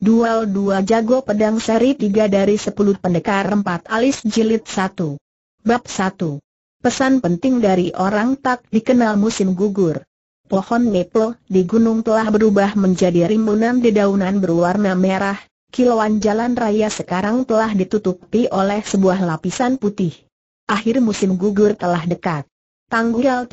Duel dua jago pedang seri tiga dari sepuluh pendekar empat alis jilid satu. Bab satu. Pesan penting dari orang tak dikenal musim gugur. Pohon maple di gunung telah berubah menjadi rimbunan dedaunan berwarna merah, kilauan jalan raya sekarang telah ditutupi oleh sebuah lapisan putih. Akhir musim gugur telah dekat. Tanggal 13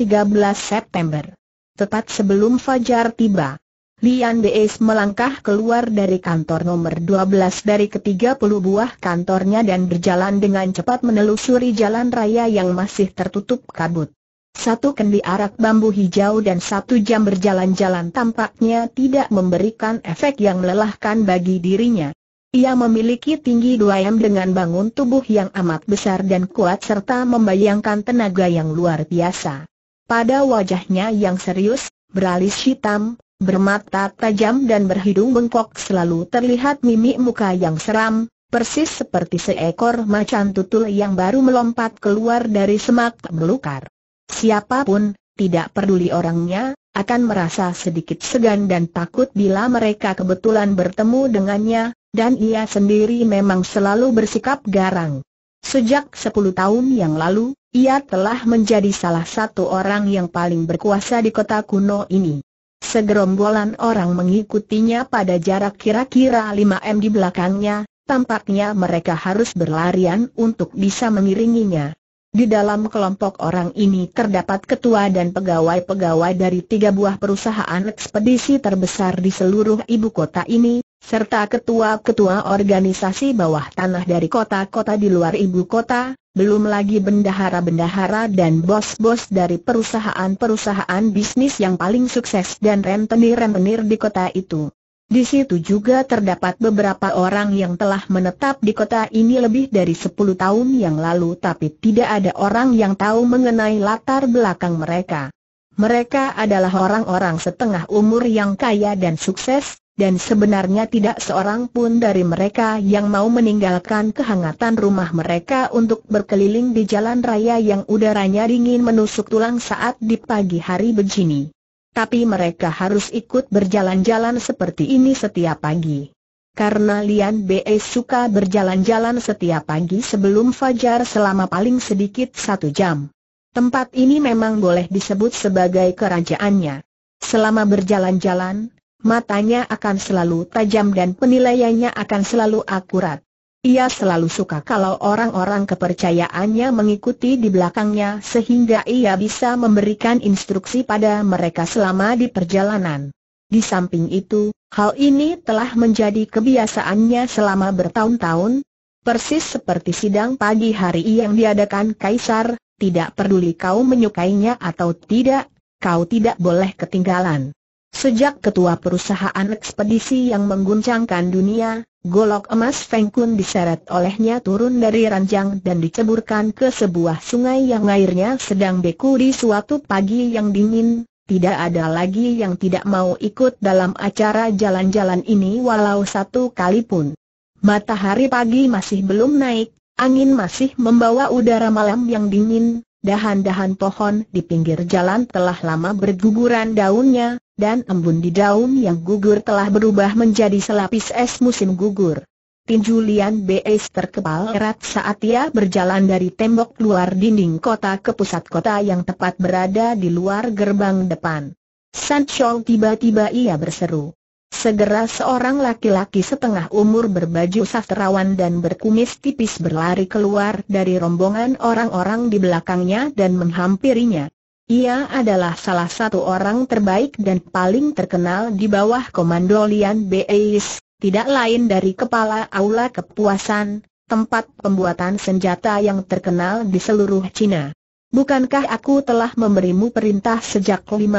September. Tepat sebelum fajar tiba. Lian Dees melangkah keluar dari kantor nomor 12 dari ketiga puluh buah kantornya dan berjalan dengan cepat menelusuri jalan raya yang masih tertutup kabut. Satu kendi arak bambu hijau dan satu jam berjalan-jalan tampaknya tidak memberikan efek yang melelahkan bagi dirinya. Ia memiliki tinggi 2 m dengan bangun tubuh yang amat besar dan kuat serta membayangkan tenaga yang luar biasa. Pada wajahnya yang serius, beralis hitam, bermata tajam dan berhidung bengkok selalu terlihat mimik muka yang seram, persis seperti seekor macan tutul yang baru melompat keluar dari semak belukar. Siapapun, tidak peduli orangnya, akan merasa sedikit segan dan takut bila mereka kebetulan bertemu dengannya, dan ia sendiri memang selalu bersikap garang. Sejak 10 tahun yang lalu, ia telah menjadi salah satu orang yang paling berkuasa di kota kuno ini. Segerombolan orang mengikutinya pada jarak kira-kira 5M di belakangnya, tampaknya mereka harus berlarian untuk bisa mengiringinya. Di dalam kelompok orang ini terdapat ketua dan pegawai-pegawai dari tiga buah perusahaan ekspedisi terbesar di seluruh ibu kota ini, serta ketua-ketua organisasi bawah tanah dari kota-kota di luar ibu kota, belum lagi bendahara-bendahara dan bos-bos dari perusahaan-perusahaan bisnis yang paling sukses dan rentenir-rentenir di kota itu. Di situ juga terdapat beberapa orang yang telah menetap di kota ini lebih dari 10 tahun yang lalu tapi tidak ada orang yang tahu mengenai latar belakang mereka. Mereka adalah orang-orang setengah umur yang kaya dan sukses, dan sebenarnya tidak seorang pun dari mereka yang mau meninggalkan kehangatan rumah mereka untuk berkeliling di jalan raya yang udaranya dingin menusuk tulang saat di pagi hari begini. Tapi mereka harus ikut berjalan-jalan seperti ini setiap pagi. Karena Lian Be suka berjalan-jalan setiap pagi sebelum fajar selama paling sedikit satu jam. Tempat ini memang boleh disebut sebagai kerajaannya. Selama berjalan-jalan, matanya akan selalu tajam dan penilaiannya akan selalu akurat. Ia selalu suka kalau orang-orang kepercayaannya mengikuti di belakangnya sehingga ia bisa memberikan instruksi pada mereka selama di perjalanan. Di samping itu, hal ini telah menjadi kebiasaannya selama bertahun-tahun, persis seperti sidang pagi hari yang diadakan Kaisar, tidak peduli kau menyukainya atau tidak, kau tidak boleh ketinggalan. Sejak ketua perusahaan ekspedisi yang mengguncangkan dunia, golok emas Feng Kun diseret olehnya turun dari ranjang dan diceburkan ke sebuah sungai yang airnya sedang beku di suatu pagi yang dingin. Tidak ada lagi yang tidak mau ikut dalam acara jalan-jalan ini walau satu kali pun. Matahari pagi masih belum naik, angin masih membawa udara malam yang dingin, Dahan-dahan pohon di pinggir jalan telah lama berguguran daunnya, dan embun di daun yang gugur telah berubah menjadi selapis es musim gugur. Tinju Lian Beis terkepal erat saat ia berjalan dari tembok luar dinding kota ke pusat kota yang tepat berada di luar gerbang depan. San Chong tiba-tiba ia berseru. Segera seorang laki-laki setengah umur berbaju sastrawan dan berkumis tipis berlari keluar dari rombongan orang-orang di belakangnya dan menghampirinya. Ia adalah salah satu orang terbaik dan paling terkenal di bawah komando Lian Beis, tidak lain dari kepala aula kepuasan, tempat pembuatan senjata yang terkenal di seluruh Cina. Bukankah aku telah memberimu perintah sejak 15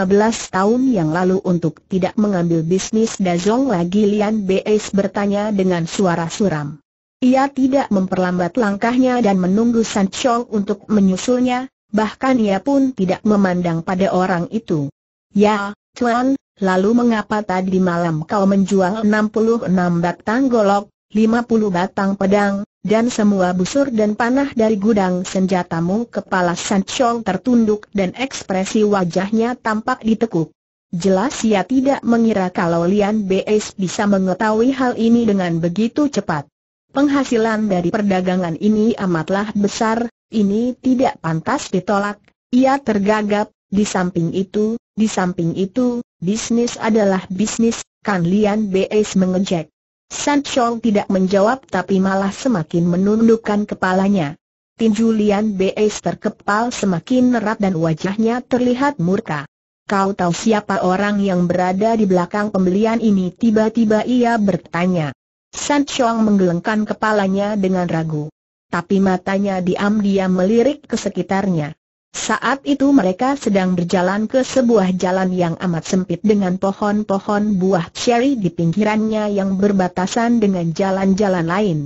tahun yang lalu untuk tidak mengambil bisnis Dazong lagi Lian Beis bertanya dengan suara suram. Ia tidak memperlambat langkahnya dan menunggu San Chong untuk menyusulnya, bahkan ia pun tidak memandang pada orang itu. Ya, Tuan, lalu mengapa tadi malam kau menjual 66 batang golok, 50 batang pedang, dan semua busur dan panah dari gudang senjatamu kepala Sanchong tertunduk dan ekspresi wajahnya tampak ditekuk. Jelas ia tidak mengira kalau Lian B.S. bisa mengetahui hal ini dengan begitu cepat. Penghasilan dari perdagangan ini amatlah besar, ini tidak pantas ditolak. Ia tergagap, di samping itu, di samping itu, bisnis adalah bisnis, Kan Lian B.S. mengejek. San Chong tidak menjawab tapi malah semakin menundukkan kepalanya. Tinju Lian B.S. terkepal semakin erat dan wajahnya terlihat murka. Kau tahu siapa orang yang berada di belakang pembelian ini? Tiba-tiba ia bertanya. San Chong menggelengkan kepalanya dengan ragu. Tapi matanya diam-diam melirik ke sekitarnya. Saat itu mereka sedang berjalan ke sebuah jalan yang amat sempit dengan pohon-pohon buah cherry di pinggirannya yang berbatasan dengan jalan-jalan lain.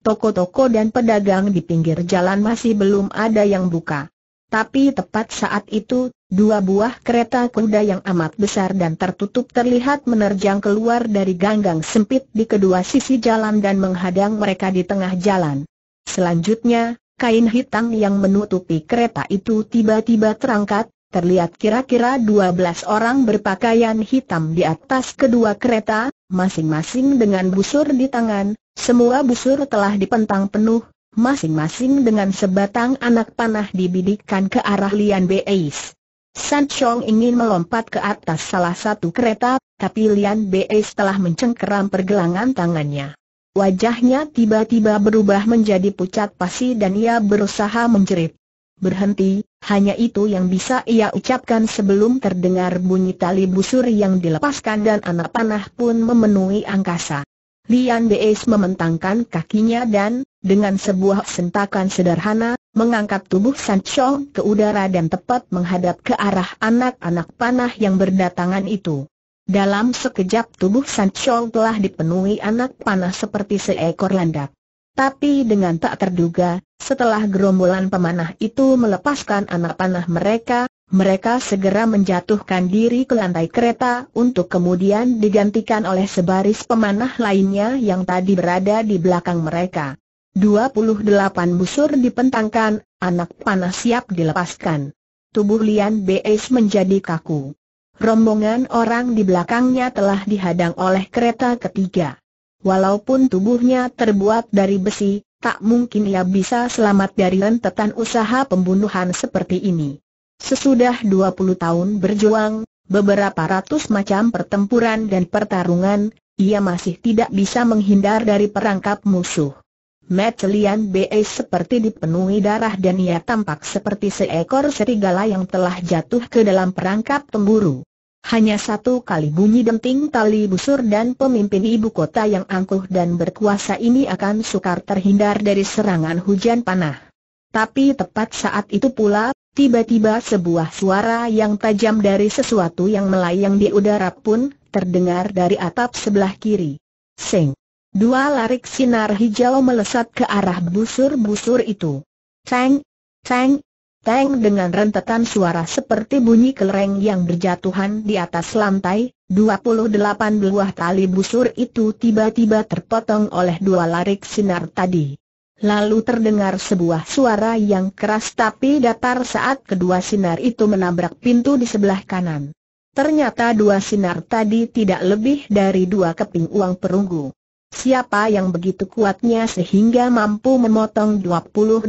Toko-toko dan pedagang di pinggir jalan masih belum ada yang buka. Tapi tepat saat itu, Dua buah kereta kuda yang amat besar dan tertutup terlihat menerjang keluar dari ganggang sempit di kedua sisi jalan dan menghadang mereka di tengah jalan. Selanjutnya, kain hitam yang menutupi kereta itu tiba-tiba terangkat, terlihat kira-kira 12 orang berpakaian hitam di atas kedua kereta, masing-masing dengan busur di tangan, semua busur telah dipentang penuh, masing-masing dengan sebatang anak panah dibidikkan ke arah Lian Beis. San Chong ingin melompat ke atas salah satu kereta, tapi Lian Bei setelah mencengkeram pergelangan tangannya. Wajahnya tiba-tiba berubah menjadi pucat pasi dan ia berusaha menjerit. Berhenti, hanya itu yang bisa ia ucapkan sebelum terdengar bunyi tali busur yang dilepaskan dan anak panah pun memenuhi angkasa. Lian Bei mementangkan kakinya dan, dengan sebuah sentakan sederhana, mengangkat tubuh Sancho ke udara dan tepat menghadap ke arah anak-anak panah yang berdatangan itu. Dalam sekejap tubuh Sancho telah dipenuhi anak panah seperti seekor landak. Tapi dengan tak terduga, setelah gerombolan pemanah itu melepaskan anak panah mereka, mereka segera menjatuhkan diri ke lantai kereta untuk kemudian digantikan oleh sebaris pemanah lainnya yang tadi berada di belakang mereka. 28 busur dipentangkan, anak panah siap dilepaskan. Tubuh Lian Beis menjadi kaku. Rombongan orang di belakangnya telah dihadang oleh kereta ketiga. Walaupun tubuhnya terbuat dari besi, tak mungkin ia bisa selamat dari rentetan usaha pembunuhan seperti ini. Sesudah 20 tahun berjuang, beberapa ratus macam pertempuran dan pertarungan, ia masih tidak bisa menghindar dari perangkap musuh. Metelian Be seperti dipenuhi darah dan ia tampak seperti seekor serigala yang telah jatuh ke dalam perangkap pemburu. Hanya satu kali bunyi denting tali busur dan pemimpin ibu kota yang angkuh dan berkuasa ini akan sukar terhindar dari serangan hujan panah. Tapi tepat saat itu pula, tiba-tiba sebuah suara yang tajam dari sesuatu yang melayang di udara pun terdengar dari atap sebelah kiri. Seng! Dua larik sinar hijau melesat ke arah busur-busur itu. Teng, teng, teng dengan rentetan suara seperti bunyi kelereng yang berjatuhan di atas lantai, Dua puluh delapan buah tali busur itu tiba-tiba terpotong oleh dua larik sinar tadi. Lalu terdengar sebuah suara yang keras tapi datar saat kedua sinar itu menabrak pintu di sebelah kanan. Ternyata dua sinar tadi tidak lebih dari dua keping uang perunggu. Siapa yang begitu kuatnya sehingga mampu memotong 28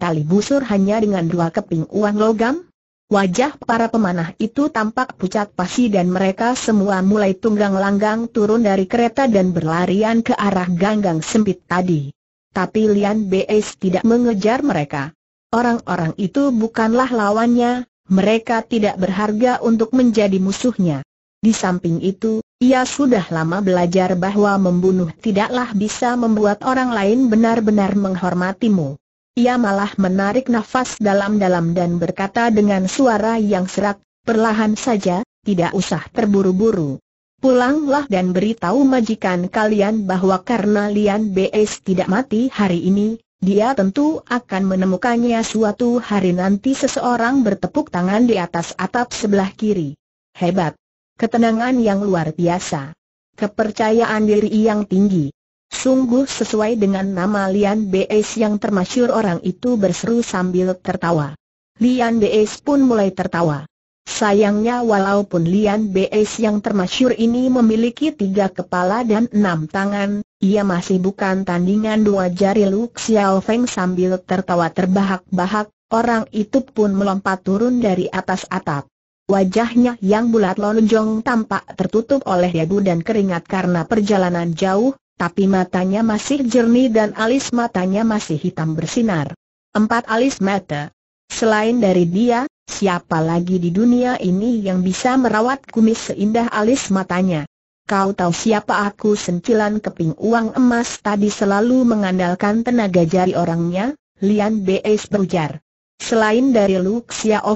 tali busur hanya dengan dua keping uang logam? Wajah para pemanah itu tampak pucat pasi dan mereka semua mulai tunggang langgang turun dari kereta dan berlarian ke arah ganggang sempit tadi. Tapi Lian Beis tidak mengejar mereka. Orang-orang itu bukanlah lawannya, mereka tidak berharga untuk menjadi musuhnya. Di samping itu, ia sudah lama belajar bahwa membunuh tidaklah bisa membuat orang lain benar-benar menghormatimu. Ia malah menarik nafas dalam-dalam dan berkata dengan suara yang serak, perlahan saja, tidak usah terburu-buru. Pulanglah dan beritahu majikan kalian bahwa karena Lian BS tidak mati hari ini, dia tentu akan menemukannya suatu hari nanti seseorang bertepuk tangan di atas atap sebelah kiri. Hebat, Ketenangan yang luar biasa. Kepercayaan diri yang tinggi. Sungguh sesuai dengan nama Lian Beis yang termasyur orang itu berseru sambil tertawa. Lian Beis pun mulai tertawa. Sayangnya walaupun Lian Beis yang termasyur ini memiliki tiga kepala dan enam tangan, ia masih bukan tandingan dua jari Lu Xiao Feng sambil tertawa terbahak-bahak, orang itu pun melompat turun dari atas atap. Wajahnya yang bulat lonjong tampak tertutup oleh debu dan keringat karena perjalanan jauh, tapi matanya masih jernih dan alis matanya masih hitam bersinar. Empat alis mata. Selain dari dia, siapa lagi di dunia ini yang bisa merawat kumis seindah alis matanya? Kau tahu siapa aku Sencilan keping uang emas tadi selalu mengandalkan tenaga jari orangnya? Lian B.S. berujar. Selain dari Lu Xiao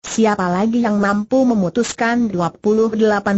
Siapa lagi yang mampu memutuskan 28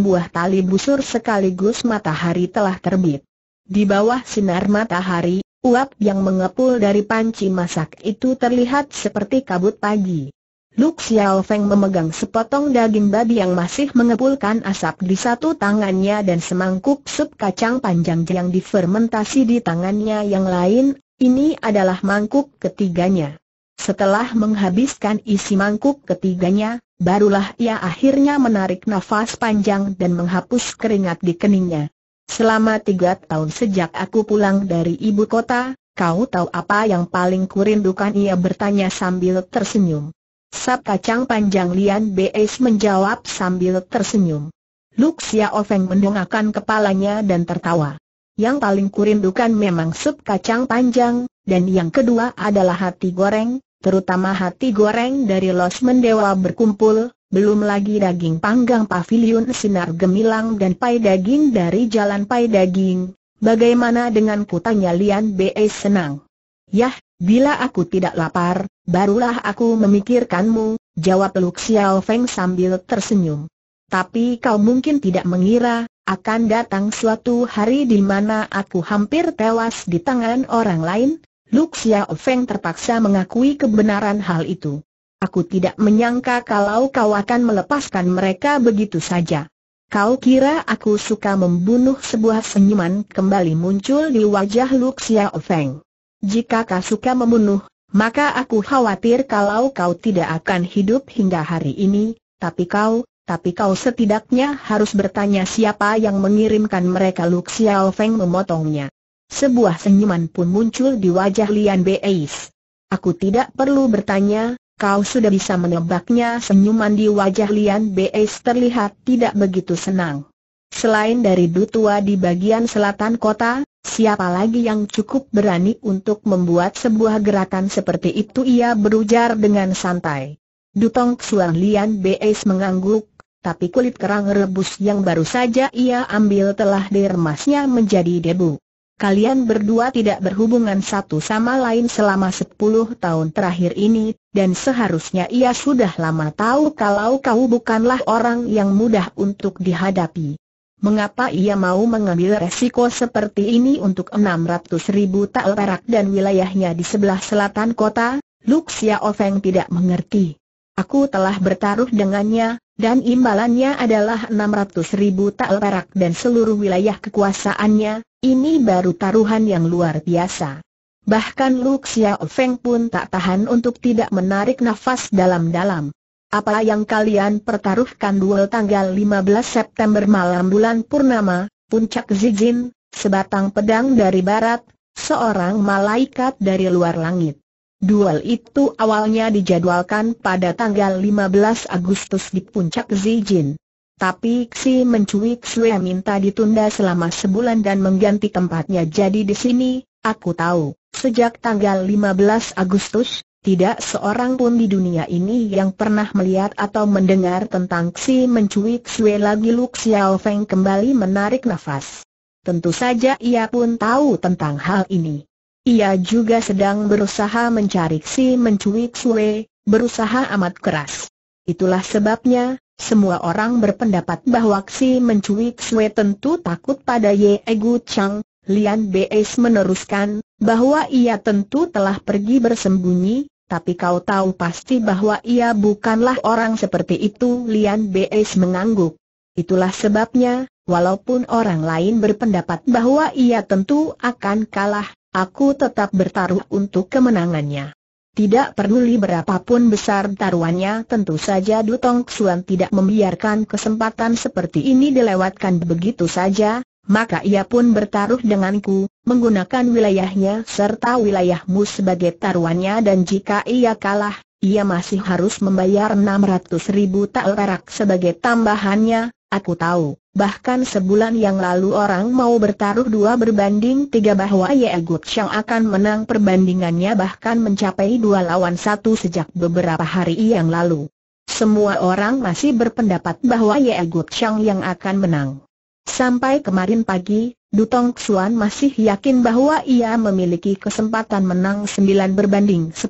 buah tali busur sekaligus matahari telah terbit. Di bawah sinar matahari, uap yang mengepul dari panci masak itu terlihat seperti kabut pagi. Luk Xiao Feng memegang sepotong daging babi yang masih mengepulkan asap di satu tangannya dan semangkuk sup kacang panjang yang difermentasi di tangannya yang lain, ini adalah mangkuk ketiganya. Setelah menghabiskan isi mangkuk ketiganya, barulah ia akhirnya menarik nafas panjang dan menghapus keringat di keningnya. Selama tiga tahun sejak aku pulang dari ibu kota, kau tahu apa yang paling kurindukan ia bertanya sambil tersenyum. Sap kacang panjang Lian B.S. menjawab sambil tersenyum. Luxia Ofeng mendongakkan kepalanya dan tertawa. Yang paling kurindukan memang sup kacang panjang, dan yang kedua adalah hati goreng, terutama hati goreng dari Los Mendewa berkumpul, belum lagi daging panggang pavilion sinar gemilang dan pai daging dari jalan pai daging, bagaimana dengan kutanya Lian Be eh, senang? Yah, bila aku tidak lapar, barulah aku memikirkanmu, jawab Luk Xiao Feng sambil tersenyum. Tapi kau mungkin tidak mengira, akan datang suatu hari di mana aku hampir tewas di tangan orang lain, Lu Xiao Feng terpaksa mengakui kebenaran hal itu. Aku tidak menyangka kalau kau akan melepaskan mereka begitu saja. Kau kira aku suka membunuh sebuah senyuman kembali muncul di wajah Lu Xiao Feng. Jika kau suka membunuh, maka aku khawatir kalau kau tidak akan hidup hingga hari ini, tapi kau, tapi kau setidaknya harus bertanya siapa yang mengirimkan mereka Lu Xiao Feng memotongnya. Sebuah senyuman pun muncul di wajah Lian Beis. Aku tidak perlu bertanya, kau sudah bisa menebaknya senyuman di wajah Lian Beis terlihat tidak begitu senang. Selain dari Dutua di bagian selatan kota, siapa lagi yang cukup berani untuk membuat sebuah gerakan seperti itu ia berujar dengan santai. Dutong Xuan Lian Beis mengangguk, tapi kulit kerang rebus yang baru saja ia ambil telah diremasnya menjadi debu kalian berdua tidak berhubungan satu sama lain selama sepuluh tahun terakhir ini, dan seharusnya ia sudah lama tahu kalau kau bukanlah orang yang mudah untuk dihadapi. Mengapa ia mau mengambil resiko seperti ini untuk enam ratus ribu tal perak dan wilayahnya di sebelah selatan kota? Luxia Ofeng tidak mengerti. Aku telah bertaruh dengannya, dan imbalannya adalah 600 ribu tal perak dan seluruh wilayah kekuasaannya, ini baru taruhan yang luar biasa. Bahkan Lu Xiao Feng pun tak tahan untuk tidak menarik nafas dalam-dalam. Apa yang kalian pertaruhkan duel tanggal 15 September malam bulan Purnama, puncak Zijin, sebatang pedang dari barat, seorang malaikat dari luar langit. Duel itu awalnya dijadwalkan pada tanggal 15 Agustus di puncak Zijin. Tapi Xi mencuit Xue minta ditunda selama sebulan dan mengganti tempatnya jadi di sini, aku tahu, sejak tanggal 15 Agustus, tidak seorang pun di dunia ini yang pernah melihat atau mendengar tentang Xi mencuit Xue lagi Lu Xiao kembali menarik nafas. Tentu saja ia pun tahu tentang hal ini. Ia juga sedang berusaha mencari si mencuri Xue, berusaha amat keras. Itulah sebabnya, semua orang berpendapat bahwa si mencuri Xue tentu takut pada Ye Egu Chang. Lian Beis meneruskan, bahwa ia tentu telah pergi bersembunyi, tapi kau tahu pasti bahwa ia bukanlah orang seperti itu Lian Beis mengangguk. Itulah sebabnya, walaupun orang lain berpendapat bahwa ia tentu akan kalah, Aku tetap bertaruh untuk kemenangannya. Tidak peduli berapapun besar taruhannya tentu saja Dutong Xuan tidak membiarkan kesempatan seperti ini dilewatkan begitu saja, maka ia pun bertaruh denganku, menggunakan wilayahnya serta wilayahmu sebagai taruhannya dan jika ia kalah, ia masih harus membayar 600 ribu tak perak sebagai tambahannya, Aku tahu, bahkan sebulan yang lalu orang mau bertaruh dua berbanding tiga bahwa Ye Gut Chang akan menang perbandingannya bahkan mencapai dua lawan satu sejak beberapa hari yang lalu. Semua orang masih berpendapat bahwa Ye Gut Chang yang akan menang. Sampai kemarin pagi, Dutong Xuan masih yakin bahwa ia memiliki kesempatan menang 9 berbanding 10,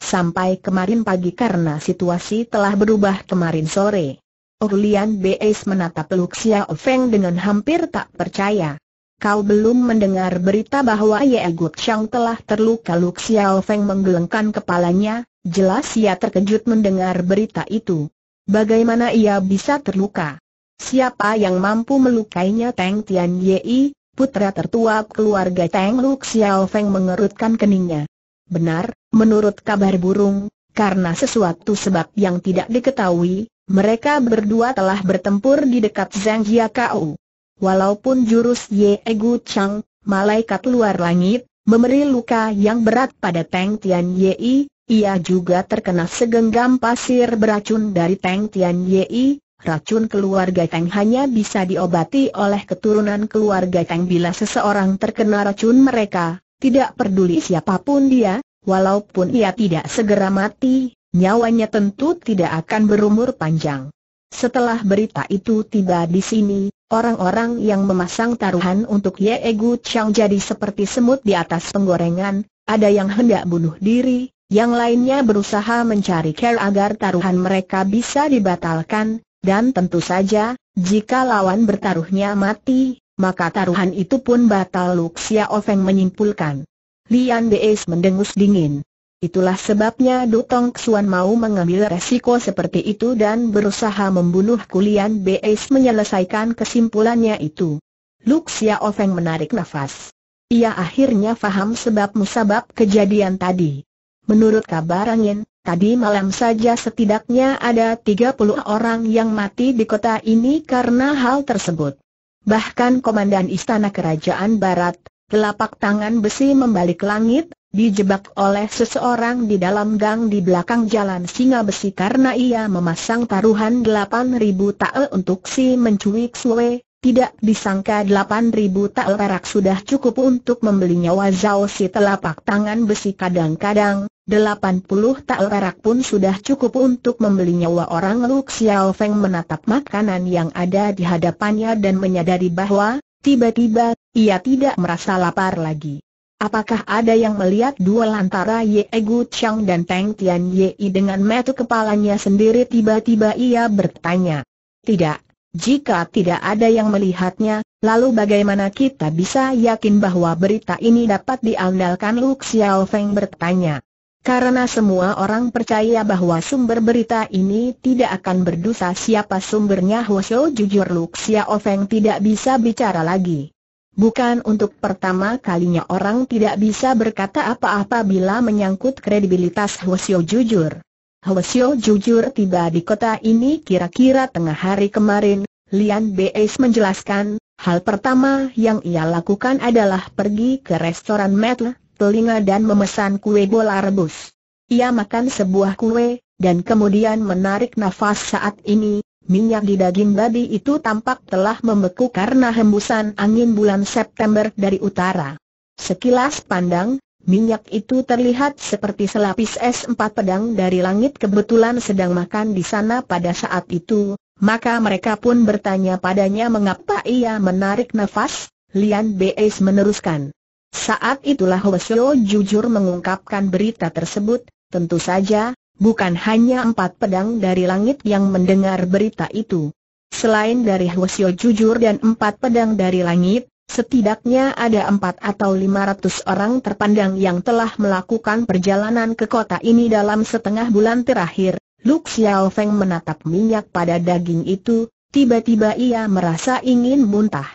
sampai kemarin pagi karena situasi telah berubah kemarin sore. Orlian Beis menatap Luxia Ofeng dengan hampir tak percaya. Kau belum mendengar berita bahwa Ye Gut Chang telah terluka Luxia Ofeng menggelengkan kepalanya, jelas ia terkejut mendengar berita itu. Bagaimana ia bisa terluka? Siapa yang mampu melukainya Teng Tian Yei, putra tertua keluarga Teng Luxia Ofeng mengerutkan keningnya. Benar, menurut kabar burung, karena sesuatu sebab yang tidak diketahui, mereka berdua telah bertempur di dekat Zhang Jiakau. Walaupun jurus Ye Gu Chang, malaikat luar langit, memberi luka yang berat pada Tang Tian Yei, ia juga terkena segenggam pasir beracun dari Tang Tian Yei, Racun keluarga Tang hanya bisa diobati oleh keturunan keluarga Tang bila seseorang terkena racun mereka, tidak peduli siapapun dia, walaupun ia tidak segera mati, nyawanya tentu tidak akan berumur panjang. Setelah berita itu tiba di sini, orang-orang yang memasang taruhan untuk Ye Gu Chang jadi seperti semut di atas penggorengan, ada yang hendak bunuh diri, yang lainnya berusaha mencari care agar taruhan mereka bisa dibatalkan, dan tentu saja, jika lawan bertaruhnya mati, maka taruhan itu pun batal Luxia Ofeng menyimpulkan. Lian Beis mendengus dingin. Itulah sebabnya Dutong Xuan mau mengambil resiko seperti itu dan berusaha membunuh Kulian Beis menyelesaikan kesimpulannya itu. Luk Ofeng menarik nafas. Ia akhirnya faham sebab musabab kejadian tadi. Menurut kabar angin, Tadi malam saja setidaknya ada 30 orang yang mati di kota ini karena hal tersebut. Bahkan Komandan Istana Kerajaan Barat, telapak tangan besi membalik langit, Dijebak oleh seseorang di dalam gang di belakang jalan Singa Besi karena ia memasang taruhan 8.000 tael untuk si menculik Sue, tidak disangka 8.000 tael perak sudah cukup untuk membeli nyawa Zhao si telapak tangan besi kadang-kadang, 80 tael perak pun sudah cukup untuk membeli nyawa orang lu Xiao Feng menatap makanan yang ada di hadapannya dan menyadari bahwa, tiba-tiba, ia tidak merasa lapar lagi. Apakah ada yang melihat dua lantara Ye Gu Chang dan Tang Tian Ye dengan metu kepalanya sendiri tiba-tiba ia bertanya. Tidak, jika tidak ada yang melihatnya, lalu bagaimana kita bisa yakin bahwa berita ini dapat diandalkan Lu Xiao Feng bertanya. Karena semua orang percaya bahwa sumber berita ini tidak akan berdosa siapa sumbernya Hwasyo jujur Lu Xiao Feng tidak bisa bicara lagi. Bukan untuk pertama kalinya orang tidak bisa berkata apa-apa bila menyangkut kredibilitas Hwasyo jujur. Hwasyo jujur tiba di kota ini kira-kira tengah hari kemarin, Lian Beis menjelaskan, hal pertama yang ia lakukan adalah pergi ke restoran Metle, telinga dan memesan kue bola rebus. Ia makan sebuah kue, dan kemudian menarik nafas saat ini, minyak di daging babi itu tampak telah membeku karena hembusan angin bulan September dari utara. Sekilas pandang, minyak itu terlihat seperti selapis es empat pedang dari langit kebetulan sedang makan di sana pada saat itu, maka mereka pun bertanya padanya mengapa ia menarik nafas, Lian Beis meneruskan. Saat itulah Hwasyo jujur mengungkapkan berita tersebut, tentu saja, Bukan hanya empat pedang dari langit yang mendengar berita itu. Selain dari Hwasyo jujur dan empat pedang dari langit, setidaknya ada empat atau lima ratus orang terpandang yang telah melakukan perjalanan ke kota ini dalam setengah bulan terakhir. Luk Xiao Feng menatap minyak pada daging itu, tiba-tiba ia merasa ingin muntah.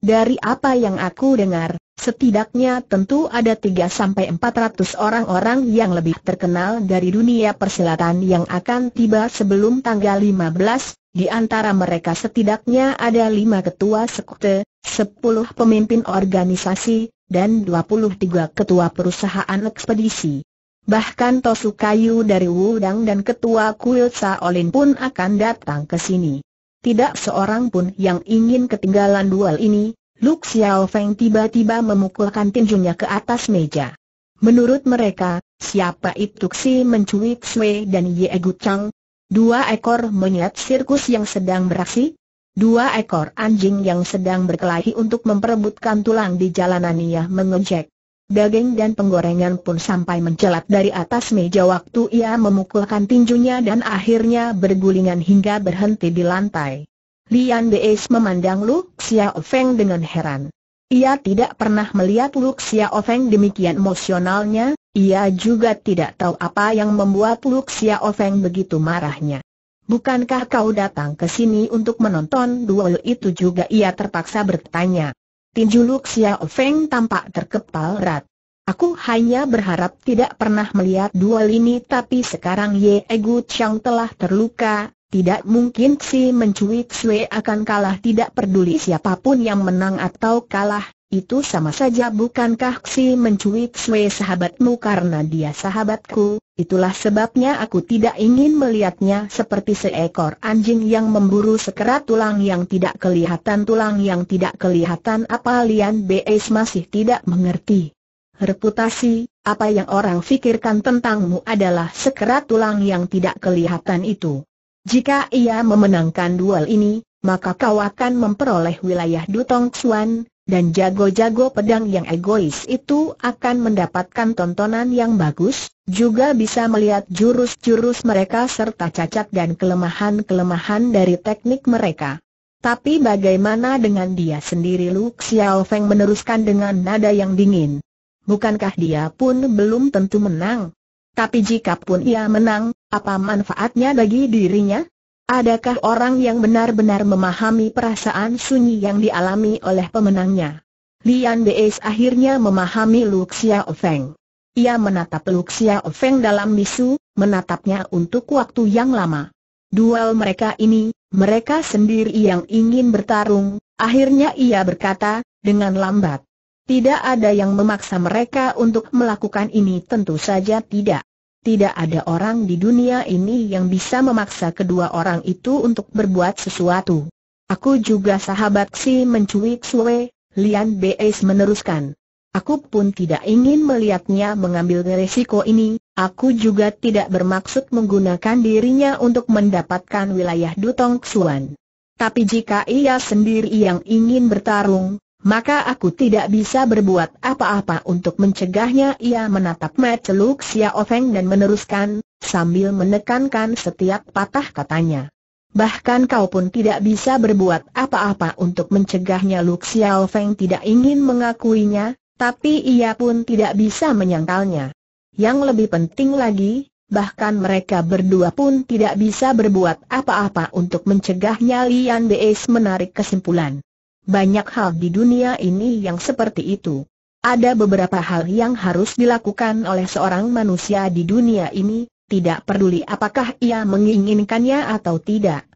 Dari apa yang aku dengar, Setidaknya tentu ada 3-400 orang-orang yang lebih terkenal dari dunia persilatan yang akan tiba sebelum tanggal 15, di antara mereka setidaknya ada 5 ketua sekte, 10 pemimpin organisasi, dan 23 ketua perusahaan ekspedisi. Bahkan Tosukayu dari Wudang dan ketua kuil Saolin pun akan datang ke sini. Tidak seorang pun yang ingin ketinggalan duel ini, Lu Xiao Feng tiba-tiba memukulkan tinjunya ke atas meja. Menurut mereka, siapa itu si mencuit Sui dan Ye Gu Chang? Dua ekor monyet sirkus yang sedang beraksi? Dua ekor anjing yang sedang berkelahi untuk memperebutkan tulang di jalanan ia mengejek. Daging dan penggorengan pun sampai mencelat dari atas meja waktu ia memukulkan tinjunya dan akhirnya bergulingan hingga berhenti di lantai. Lian Beis memandang Lu Xiao Feng dengan heran. Ia tidak pernah melihat Lu Xiao Feng demikian emosionalnya, ia juga tidak tahu apa yang membuat Lu Xiao Feng begitu marahnya. Bukankah kau datang ke sini untuk menonton duel itu juga ia terpaksa bertanya. Tinju Lu Xiao Feng tampak terkepal erat. Aku hanya berharap tidak pernah melihat duel ini tapi sekarang Ye Egu Chang telah terluka, tidak mungkin si mencuit Sue akan kalah tidak peduli siapapun yang menang atau kalah, itu sama saja bukankah si mencuit Sue sahabatmu karena dia sahabatku, itulah sebabnya aku tidak ingin melihatnya seperti seekor anjing yang memburu sekerat tulang yang tidak kelihatan tulang yang tidak kelihatan apa Lian Beis masih tidak mengerti. Reputasi, apa yang orang fikirkan tentangmu adalah sekerat tulang yang tidak kelihatan itu. Jika ia memenangkan duel ini, maka kau akan memperoleh wilayah Dutong Xuan, dan jago-jago pedang yang egois itu akan mendapatkan tontonan yang bagus, juga bisa melihat jurus-jurus mereka serta cacat dan kelemahan-kelemahan dari teknik mereka. Tapi bagaimana dengan dia sendiri Lu Xiao Feng meneruskan dengan nada yang dingin. Bukankah dia pun belum tentu menang? Tapi jika pun ia menang, apa manfaatnya bagi dirinya? Adakah orang yang benar-benar memahami perasaan sunyi yang dialami oleh pemenangnya? Lian Deis akhirnya memahami Luxia Ofeng. Ia menatap Luxia Ofeng dalam misu, menatapnya untuk waktu yang lama. Duel mereka ini, mereka sendiri yang ingin bertarung, akhirnya ia berkata, dengan lambat. Tidak ada yang memaksa mereka untuk melakukan ini tentu saja tidak. Tidak ada orang di dunia ini yang bisa memaksa kedua orang itu untuk berbuat sesuatu. Aku juga sahabat si mencuik xue, Lian Beis meneruskan. Aku pun tidak ingin melihatnya mengambil resiko ini, aku juga tidak bermaksud menggunakan dirinya untuk mendapatkan wilayah Dutong Xuan. Tapi jika ia sendiri yang ingin bertarung, maka aku tidak bisa berbuat apa-apa untuk mencegahnya. Ia menatap Matcheluk Xiao Ofeng dan meneruskan, sambil menekankan setiap patah katanya. Bahkan kau pun tidak bisa berbuat apa-apa untuk mencegahnya Luk Xiao Feng tidak ingin mengakuinya, tapi ia pun tidak bisa menyangkalnya. Yang lebih penting lagi, bahkan mereka berdua pun tidak bisa berbuat apa-apa untuk mencegahnya Lian Beis menarik kesimpulan. Banyak hal di dunia ini yang seperti itu. Ada beberapa hal yang harus dilakukan oleh seorang manusia di dunia ini, tidak peduli apakah ia menginginkannya atau tidak.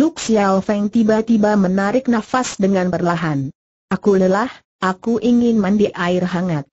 Lu Xiao Feng tiba-tiba menarik nafas dengan perlahan. Aku lelah, aku ingin mandi air hangat.